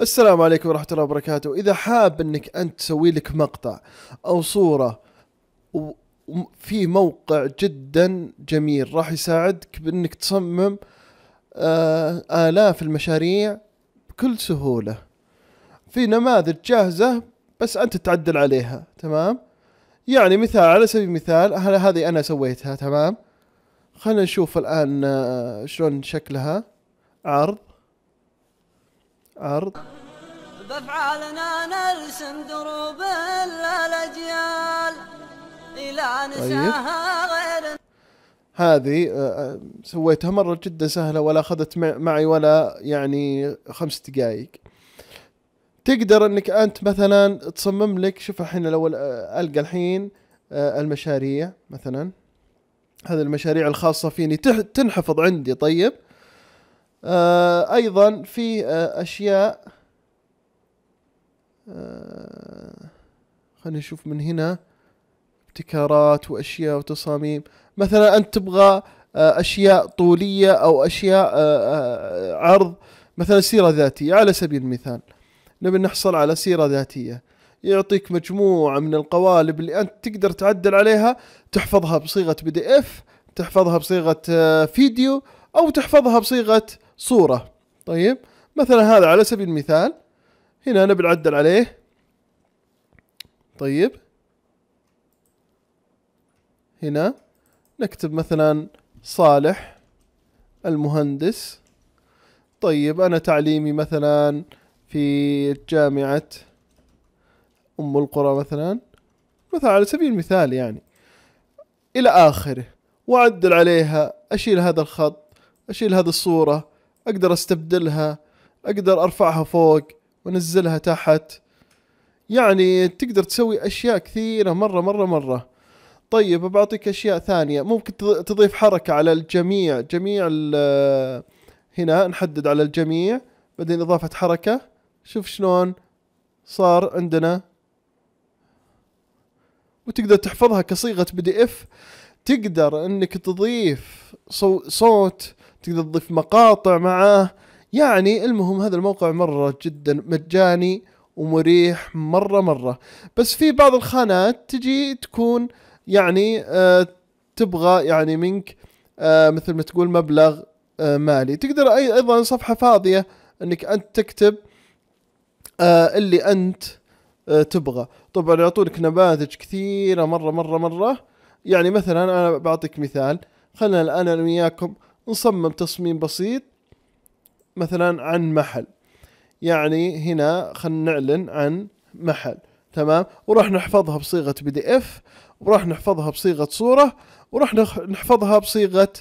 السلام عليكم ورحمة الله وبركاته إذا حاب أنك أنت تسوي لك مقطع أو صورة في موقع جدا جميل راح يساعدك بأنك تصمم آه، آلاف المشاريع بكل سهولة في نماذج جاهزة بس أنت تعدل عليها تمام يعني مثال على سبيل المثال هذه أنا سويتها تمام خلينا نشوف الآن آه، شلون شكلها عرض أرض بأفعالنا نرسم دروب الأجيال إلى نساها غير هذه آه، آه، سويتها مرة جدا سهلة ولا أخذت معي ولا يعني خمس دقائق تقدر انك انت مثلا تصمم لك شوف الحين لو آه، القى الحين المشاريع مثلا هذه المشاريع الخاصة فيني تنحفظ عندي طيب آه، أيضا في آه، أشياء آه، خلينا نشوف من هنا ابتكارات وأشياء وتصاميم مثلا أنت تبغى أشياء طولية أو أشياء عرض مثلا سيرة ذاتية على سبيل المثال نبي نحصل على سيرة ذاتية يعطيك مجموعة من القوالب اللي أنت تقدر تعدل عليها تحفظها بصيغة بي دي اف تحفظها بصيغة فيديو أو تحفظها بصيغة صورة طيب مثلا هذا على سبيل المثال هنا أنا بنعدل عليه طيب هنا نكتب مثلا صالح المهندس طيب أنا تعليمي مثلا في جامعة أم القرى مثلا مثلا على سبيل المثال يعني إلى آخره وأعدل عليها أشيل هذا الخط أشيل هذه الصورة اقدر استبدلها اقدر ارفعها فوق وانزلها تحت يعني تقدر تسوي اشياء كثيره مره مره مره طيب بعطيك اشياء ثانيه ممكن تضيف حركه على الجميع جميع هنا نحدد على الجميع بعدين اضافه حركه شوف شلون صار عندنا وتقدر تحفظها كصيغه بي دي اف تقدر انك تضيف صوت تقدر تضيف مقاطع معاه يعني المهم هذا الموقع مرة جدا مجاني ومريح مرة مرة بس في بعض الخانات تجي تكون يعني آه، تبغى يعني منك آه، مثل ما تقول مبلغ آه، مالي تقدر ايضا صفحة فاضية انك انت تكتب اللي انت تبغى طبعا يعطونك نماذج كثيرة مرة مرة مرة يعني مثلا انا بعطيك مثال خلينا الان انا وياكم نصمم تصميم بسيط مثلا عن محل يعني هنا خلينا نعلن عن محل تمام وراح نحفظها بصيغة بي دي اف وراح نحفظها بصيغة صورة وراح نحفظها بصيغة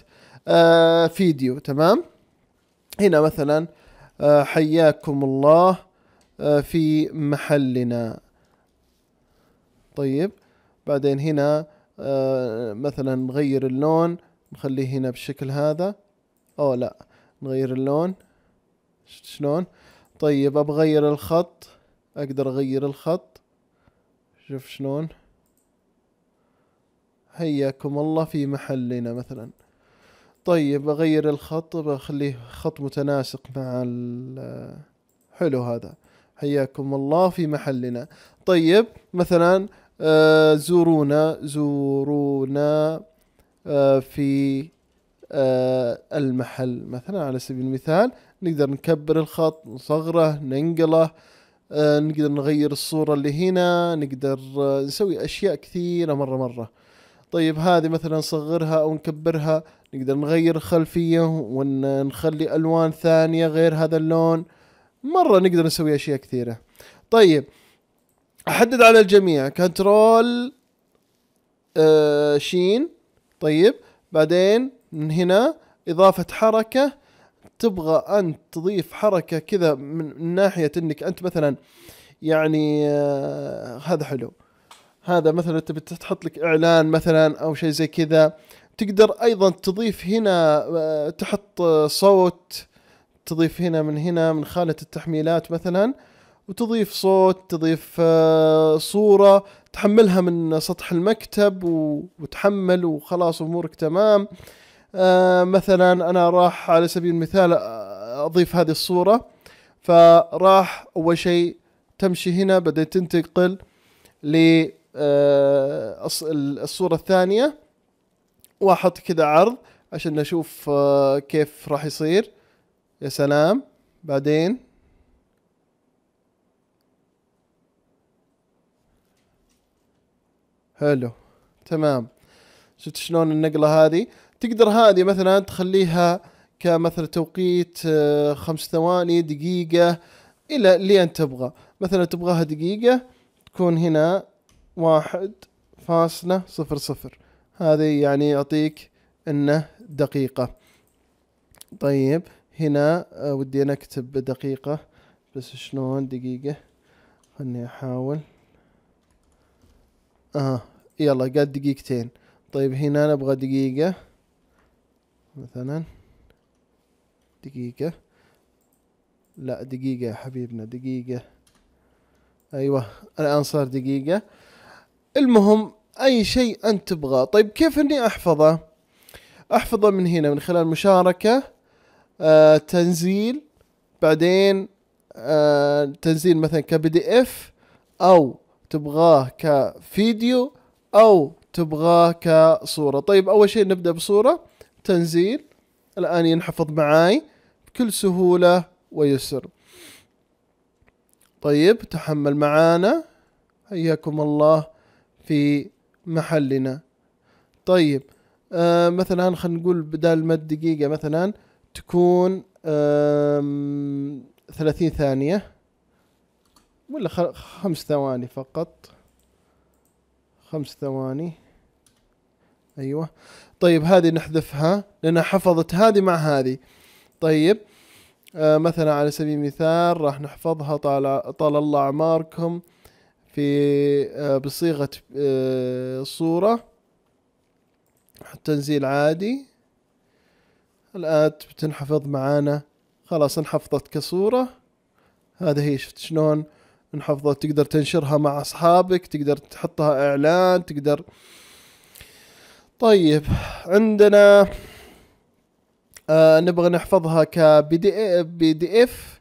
آه فيديو تمام هنا مثلا آه حياكم الله آه في محلنا طيب بعدين هنا آه، مثلا نغير اللون نخليه هنا بالشكل هذا او لا نغير اللون شفت شلون طيب ابغى اغير الخط اقدر اغير الخط شوف شلون حياكم الله في محلنا مثلا طيب اغير الخط بخليه خط متناسق مع ال حلو هذا حياكم الله في محلنا طيب مثلا آه زورونا زورونا آه، في آه، المحل مثلا على سبيل المثال نقدر نكبر الخط نصغره ننقله آه، نقدر نغير الصورة اللي هنا نقدر نسوي أشياء كثيرة مرة مرة طيب هذه مثلا نصغرها أو نكبرها نقدر نغير الخلفية ونخلي ألوان ثانية غير هذا اللون مرة نقدر نسوي أشياء كثيرة طيب أحدد على الجميع كنترول شين طيب بعدين من هنا إضافة حركة تبغى أنت تضيف حركة كذا من ناحية أنك أنت مثلا يعني آه هذا حلو هذا مثلا تبي تحط لك إعلان مثلا أو شيء زي كذا تقدر أيضا تضيف هنا آه تحط صوت تضيف هنا من هنا من خانة التحميلات مثلا وتضيف صوت تضيف آه، صورة تحملها من سطح المكتب وتحمل وخلاص امورك تمام آه، مثلا انا راح على سبيل المثال آه، اضيف هذه الصورة فراح اول شيء تمشي هنا بدأت تنتقل للصورة الثانية واحط كذا عرض عشان نشوف كيف راح يصير يا سلام بعدين حلو تمام شفت شلون النقله هذه تقدر هذه مثلا تخليها كمثلا توقيت آه، خمس ثواني دقيقه الى اللي انت تبغى مثلا تبغاها دقيقه تكون هنا واحد فاصلة صفر صفر هذه يعني يعطيك انه دقيقة طيب هنا آه، ودي انا اكتب دقيقة بس شلون دقيقة خلني احاول اها يلا قال دقيقتين طيب هنا نبغى دقيقة مثلا دقيقة لا دقيقة يا حبيبنا دقيقة ايوه الان صار دقيقة المهم اي شيء انت تبغاه طيب كيف اني احفظه احفظه من هنا من خلال مشاركة آه تنزيل بعدين آه تنزيل مثلا كبي دي اف او تبغاه كفيديو او تبغاه كصوره طيب اول شيء نبدا بصوره تنزيل الان ينحفظ معاي بكل سهوله ويسر طيب تحمل معانا حياكم الله في محلنا طيب آه مثلا خلينا نقول بدال ما الدقيقة مثلا تكون ثلاثين ثانية ولا خمس ثواني فقط خمس ثواني ايوه طيب هذه نحذفها لانها حفظت هذه مع هذه طيب آه مثلا على سبيل المثال راح نحفظها طال طال الله اعماركم في آه بصيغه آه صوره تنزيل عادي الان بتنحفظ معانا خلاص انحفظت كصوره هذا هي شفت شلون نحفظها تقدر تنشرها مع اصحابك تقدر تحطها اعلان تقدر طيب عندنا آه نبغى نحفظها كبي دي بي دي اف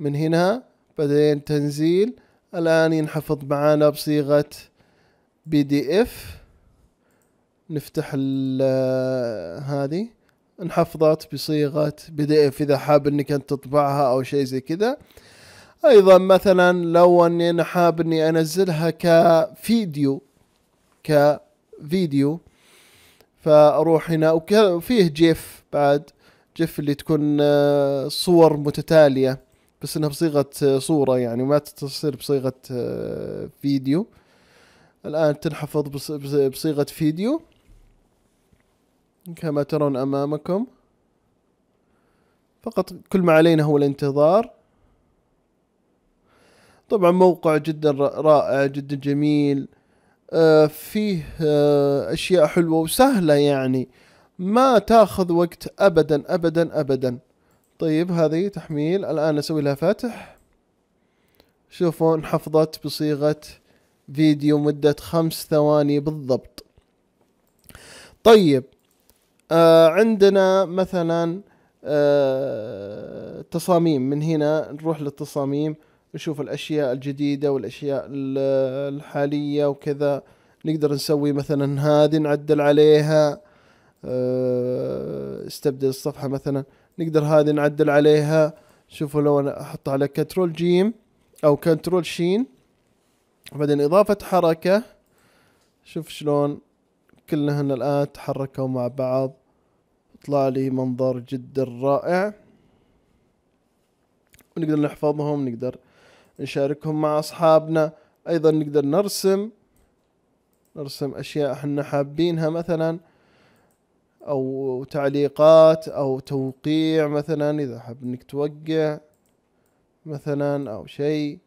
من هنا بعدين تنزيل الان ينحفظ معانا بصيغه بي دي اف نفتح آه، هذه انحفظت بصيغه بي دي اف اذا حاب انك انت تطبعها او شيء زي كذا ايضا مثلا لو اني انا حاب اني انزلها كفيديو كفيديو فاروح هنا وفيه جيف بعد جيف اللي تكون آه، صور متتاليه بس انها بصيغه آه، صوره يعني ما تصير بصيغه آه، فيديو الان تنحفظ بصيغه فيديو كما ترون امامكم فقط كل ما علينا هو الانتظار طبعا موقع جدا رائع جدا جميل آه، فيه آه، اشياء حلوه وسهله يعني ما تاخذ وقت ابدا ابدا ابدا طيب هذه تحميل الان اسوي لها فتح شوفوا انحفظت بصيغه فيديو مده خمس ثواني بالضبط طيب آه عندنا مثلا آه تصاميم من هنا نروح للتصاميم نشوف الأشياء الجديدة والأشياء الحالية وكذا نقدر نسوي مثلا هذه نعدل عليها آه، استبدل الصفحة مثلا نقدر هذه نعدل عليها شوفوا لو أنا أحط على كنترول جيم أو كنترول شين بعدين إضافة حركة شوف شلون كلهن الآن تحركوا مع بعض طلع لي منظر جدا رائع ونقدر نحفظهم نقدر نشاركهم مع أصحابنا أيضا نقدر نرسم نرسم أشياء احنا حابينها مثلا أو تعليقات أو توقيع مثلا إذا حاب إنك توقع مثلا أو شيء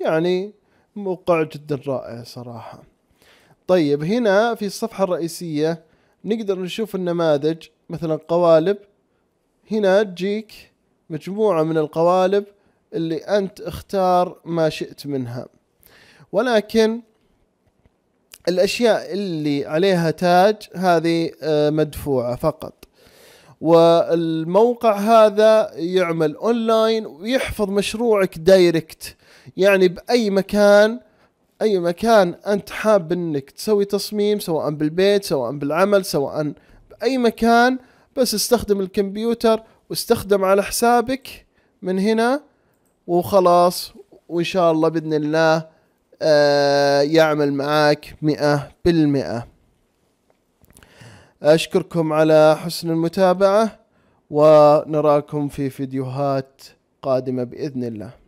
يعني موقع جدا رائع صراحة طيب هنا في الصفحة الرئيسية نقدر نشوف النماذج مثلا قوالب هنا تجيك مجموعة من القوالب اللي أنت اختار ما شئت منها ولكن الأشياء اللي عليها تاج هذه آه، مدفوعة فقط والموقع هذا يعمل اونلاين ويحفظ مشروعك دايركت يعني باي مكان اي مكان انت حاب انك تسوي تصميم سواء بالبيت سواء بالعمل سواء باي مكان بس استخدم الكمبيوتر واستخدم على حسابك من هنا وخلاص وان شاء الله باذن الله آه، يعمل معاك مئة بالمئة أشكركم على حسن المتابعة ونراكم في فيديوهات قادمة بإذن الله